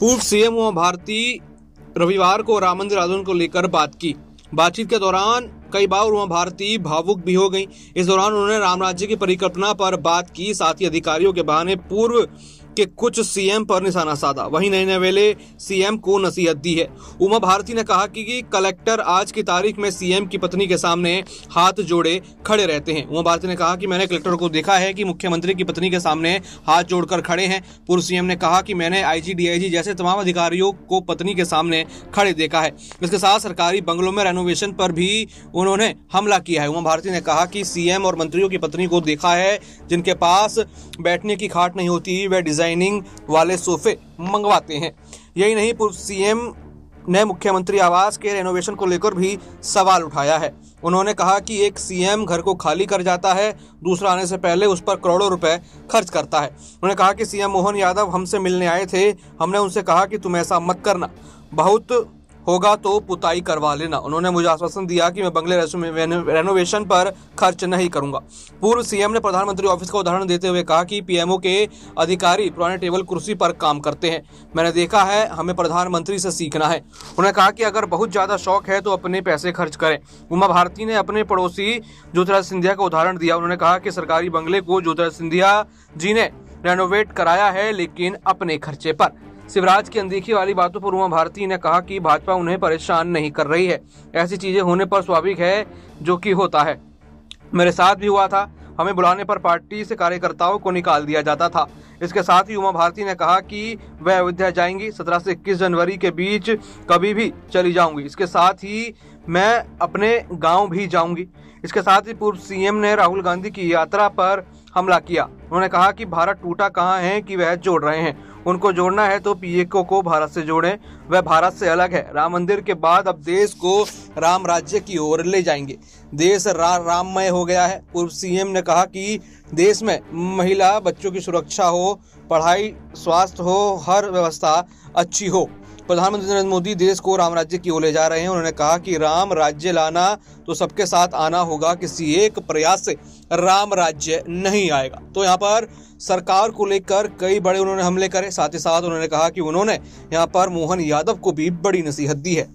पूर्व सीएम उमा भारती रविवार को राम मंदिर आंदोलन को लेकर बात की बातचीत के दौरान कई बार उमा भारती भावुक भी हो गई इस दौरान उन्होंने राम राज्य की परिकल्पना पर बात की साथ ही अधिकारियों के बहाने पूर्व के कुछ सीएम पर निशाना साधा वहीं नए वेले सीएम को नसीहत दी है उमा भारती ने कहा कि कलेक्टर आज की तारीख में सीएम की पत्नी के सामने हाथ जोड़े खड़े रहते हैं उमा भारती ने कहा कि मैंने कलेक्टर को देखा है कि मुख्यमंत्री की पत्नी के सामने हाथ जोड़कर खड़े हैं पूर्व सीएम ने कहा कि मैंने आईजी डीआईजी जैसे तमाम अधिकारियों को पत्नी के सामने खड़े देखा है इसके साथ सरकारी बंगलों में रेनोवेशन पर भी उन्होंने हमला किया है उमा भारती ने कहा कि सीएम और मंत्रियों की पत्नी को देखा है जिनके पास बैठने की खाट नहीं होती वह डिजाइन डिजाइनिंग वाले सोफे मंगवाते हैं यही नहीं पूर्व सीएम ने मुख्यमंत्री आवास के रेनोवेशन को लेकर भी सवाल उठाया है उन्होंने कहा कि एक सीएम घर को खाली कर जाता है दूसरा आने से पहले उस पर करोड़ों रुपए खर्च करता है उन्होंने कहा कि सीएम मोहन यादव हमसे मिलने आए थे हमने उनसे कहा कि तुम ऐसा मत करना बहुत होगा तो पुताई करवा लेना उन्होंने मुझे आश्वासन दिया कि मैं बंगले रेनोवेशन पर खर्च नहीं करूंगा पूर्व सीएम ने प्रधानमंत्री ऑफिस का उदाहरण देते हुए कहा कि पीएमओ के अधिकारी पुराने टेबल कुर्सी पर काम करते हैं मैंने देखा है हमें प्रधानमंत्री से सीखना है उन्होंने कहा कि अगर बहुत ज़्यादा शौक है तो अपने पैसे खर्च करें उमा भारती ने अपने पड़ोसी ज्योतिराज सिंधिया का उदाहरण दिया उन्होंने कहा कि सरकारी बंगले को ज्योतिराज सिंधिया जी ने रेनोवेट कराया है लेकिन अपने खर्चे पर शिवराज की अनदेखी वाली बातों पर उमा भारती ने कहा कि भाजपा उन्हें परेशान नहीं कर रही है ऐसी चीजें होने पर स्वाभाविक है जो कि होता है मेरे साथ भी हुआ था हमें बुलाने पर पार्टी से कार्यकर्ताओं को निकाल दिया जाता था इसके साथ ही उमा भारती ने कहा कि वह अयोध्या जाएंगी सत्रह से इक्कीस जनवरी के बीच कभी भी चली जाऊंगी इसके साथ ही मैं अपने गांव भी जाऊंगी इसके साथ ही पूर्व सीएम ने राहुल गांधी की यात्रा पर हमला किया उन्होंने कहा कि भारत टूटा कहाँ है कि वह जोड़ रहे हैं उनको जोड़ना है तो पीएको को भारत से जोड़े वह भारत से अलग है राम मंदिर के बाद अब देश को राम राज्य की ओर ले जाएंगे देश रा, राममय हो गया है पूर्व सीएम ने कहा कि देश में महिला बच्चों की सुरक्षा हो पढ़ाई स्वास्थ्य हो हर व्यवस्था अच्छी हो प्रधानमंत्री नरेंद्र मोदी देश को राम राज्य की ओर ले जा रहे हैं उन्होंने कहा कि राम राज्य लाना तो सबके साथ आना होगा किसी एक प्रयास से राम राज्य नहीं आएगा तो यहाँ पर सरकार को लेकर कई बड़े उन्होंने हमले करे साथ ही साथ उन्होंने कहा कि उन्होंने यहाँ पर मोहन यादव को भी बड़ी नसीहत दी है